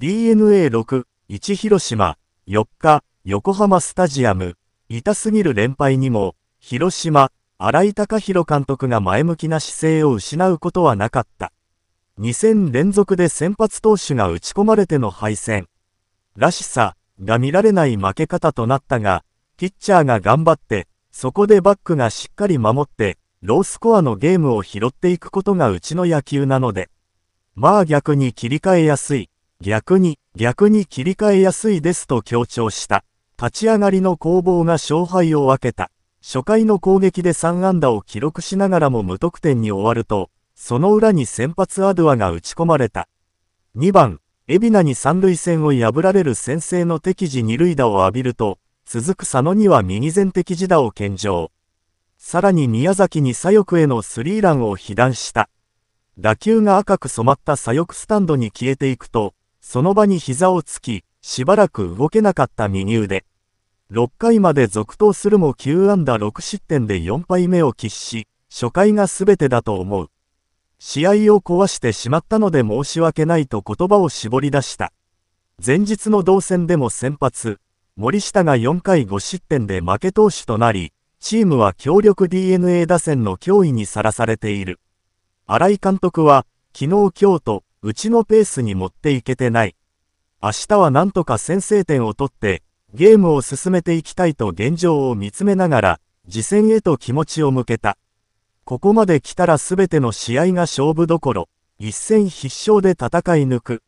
DNA6、1広島、4日、横浜スタジアム、痛すぎる連敗にも、広島、荒井隆弘監督が前向きな姿勢を失うことはなかった。2戦連続で先発投手が打ち込まれての敗戦。らしさが見られない負け方となったが、ピッチャーが頑張って、そこでバックがしっかり守って、ロースコアのゲームを拾っていくことがうちの野球なので。まあ逆に切り替えやすい。逆に、逆に切り替えやすいですと強調した。立ち上がりの攻防が勝敗を分けた。初回の攻撃で3安打を記録しながらも無得点に終わると、その裏に先発アドアが打ち込まれた。2番、海老名に三塁線を破られる先制の敵地二塁打を浴びると、続く佐野には右前敵地打を献上。さらに宮崎に左翼へのスリーランを被弾した。打球が赤く染まった左翼スタンドに消えていくと、その場に膝をつき、しばらく動けなかった右腕。6回まで続投するも9安打6失点で4敗目を喫し、初回が全てだと思う。試合を壊してしまったので申し訳ないと言葉を絞り出した。前日の同戦でも先発、森下が4回5失点で負け投手となり、チームは強力 DNA 打線の脅威にさらされている。新井監督は、昨日今日とうちのペースに持っていけてない。明日はなんとか先制点を取って、ゲームを進めていきたいと現状を見つめながら、次戦へと気持ちを向けた。ここまで来たら全ての試合が勝負どころ、一戦必勝で戦い抜く。